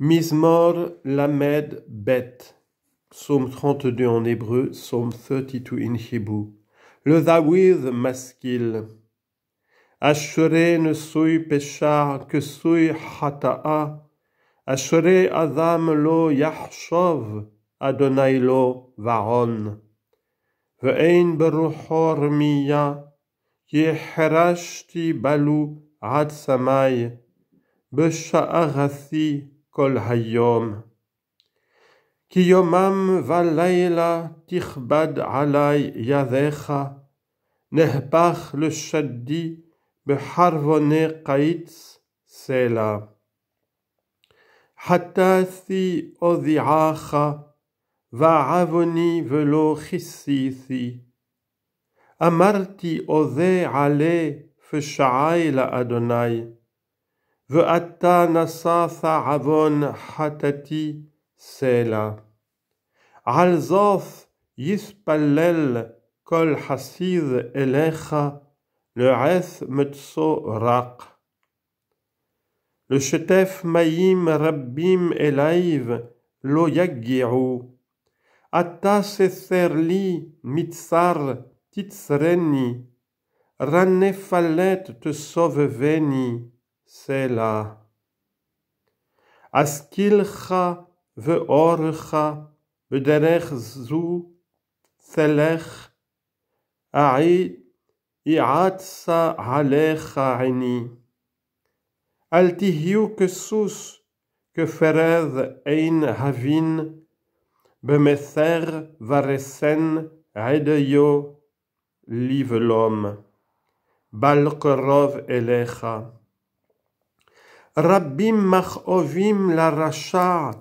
Mizmor Lamed Bet, trente 32 en hébreu, thirty 32 in Hebrew. Le ZAWID maskil. ASHRE ne soy peshar que soy hata'a. Asheré adam lo Yashov Adonai lo varon. Ve'ein beruhor miya. HERASHTI balu ad samay kol hayom. Ki yomam valayla tichbad alay yadecha, nehbach le shaddi beharvone kaitz sela. Hatasi odiacha, velo ולא Amarti Amarti אודה ale פשעי Adonai. « Ve'atta nasatha avon hatati sela. Alzoth yispallel kol hasid elecha le'eth metso rak. Le chetef mayim rabbim elaiv lo yaggiru »« Atta mitzar titsreni. Ranefalet fallet te veni. Sela. Askilcha ve'orcha v'derech zu selech a'i i'atsa alecha ke Altihiu ke Ferez ein havin bemeser varesen live livelom. Balkorov elecha. Rabbim mach'ovim la rasha,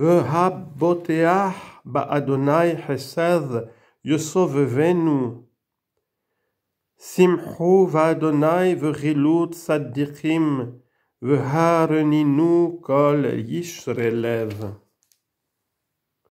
Ehab boteach ba Adonai chesed, Yosovevenu. Simchu va Adonai verilut saddikim, Yishre kol yishrelev.